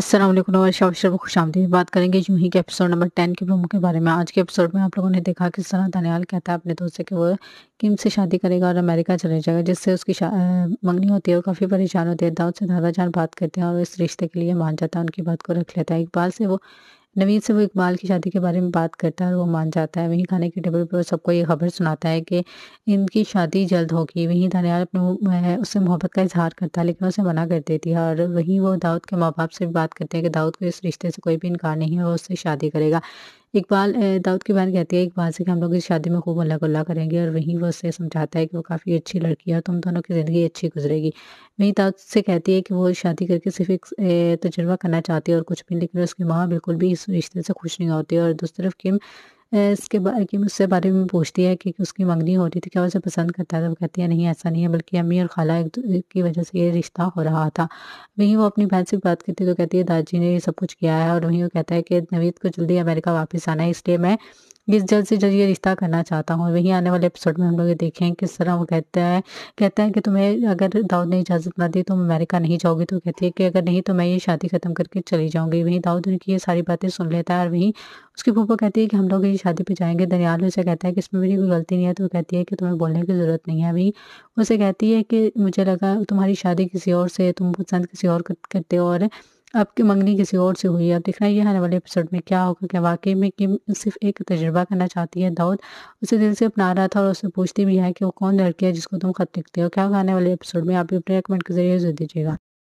असलम नवाज शाह शर्मा खुश आमदी बात करेंगे यूं ही के एपिसोड नंबर टेन के प्रोमो के बारे में आज के एपिसोड में आप लोगों ने देखा किस तरह दानियाल कहता है अपने दोस्त से कि वो किम से शादी करेगा और अमेरिका चले जाएगा जिससे उसकी मंगनी होती है और काफ़ी परेशान होती है दाऊद से दादा जान बात करते हैं और इस रिश्ते के लिए मान जाता है उनकी बात को रख लेता है इकबाल से वो नवीद से वो इकबाल की शादी के बारे में बात करता है और वो मान जाता है वहीं खाने के टेबल पर सबको ये खबर सुनाता है कि इनकी शादी जल्द होगी वहीं दानियाल अपने उससे मोहब्बत का इजहार करता है लेकिन उसे मना कर देती है और वहीं वो दाऊद के माँ बाप से भी बात करते हैं कि दाऊद को इस रिश्ते से कोई भी इनकार नहीं है वो उससे शादी करेगा इकबाल दाऊद की बहन कहती है इकबाल से कि हम लोग इस शादी में खूब अल्लाह गुल्ला करेंगे और वहीं वो उससे समझाता है कि वो काफ़ी अच्छी लड़की है और तुम दोनों की ज़िंदगी अच्छी गुजरेगी वहीं दाऊद से कहती है कि वो शादी करके सिर्फ एक तजुर्बा करना चाहती है और कुछ भी लेकिन उसकी माँ बिल्कुल भी इस रिश्ते से खुश नहीं होती और दूसरी तरफ किम इसके कि मुझसे बारे में पूछती है कि उसकी मंगनी हो रही थी क्या उसे पसंद करता है तो वो कहती है नहीं ऐसा नहीं है बल्कि अम्मी और खाला एक की वजह से ये रिश्ता हो रहा था वहीं वो अपनी बहन से बात करती है तो कहती है दादाजी ने ये सब कुछ किया है और वहीं वो कहता है कि नवीद को जल्दी अमेरिका वापस आना है इसलिए मैं इस जल्द से जल्द ये रिश्ता करना चाहता हूँ वही आने वाले एपिसोड में हम लोग ये देखें किस तरह वो कहता है कहता है कि तुम्हें अगर दाऊद ने इजाज़त ना दी तो अमेरिका नहीं जाओगी तो कहती है कि अगर नहीं तो मैं ये शादी ख़त्म करके चली जाऊँगी वहीं दाऊद उनकी ये सारी बातें सुन लेता है और वहीं उसकी फूफो कहती है कि हम लोग ये शादी पे जाएंगे दरियाल उसे कहता है कि इसमें मेरी कोई गलती नहीं है तो वो कहती है कि तुम्हें बोलने की ज़रूरत नहीं है वहीं उसे कहती है कि मुझे लगा तुम्हारी शादी किसी और से तुम पसंद किसी और करते हो और आपकी मंगनी किसी और से हुई है देखना यह आने वाले एपिसोड में क्या होगा क्या वाकई में किम सिर्फ एक तजर्बा करना चाहती है दाऊद उसे दिल से अपना रहा था और उससे पूछती भी है कि वो कौन लड़की है जिसको तुम खत लिखते हो क्या आने वाले एपिसोड में आप भी अपने कमेंट के जरिए दीजिएगा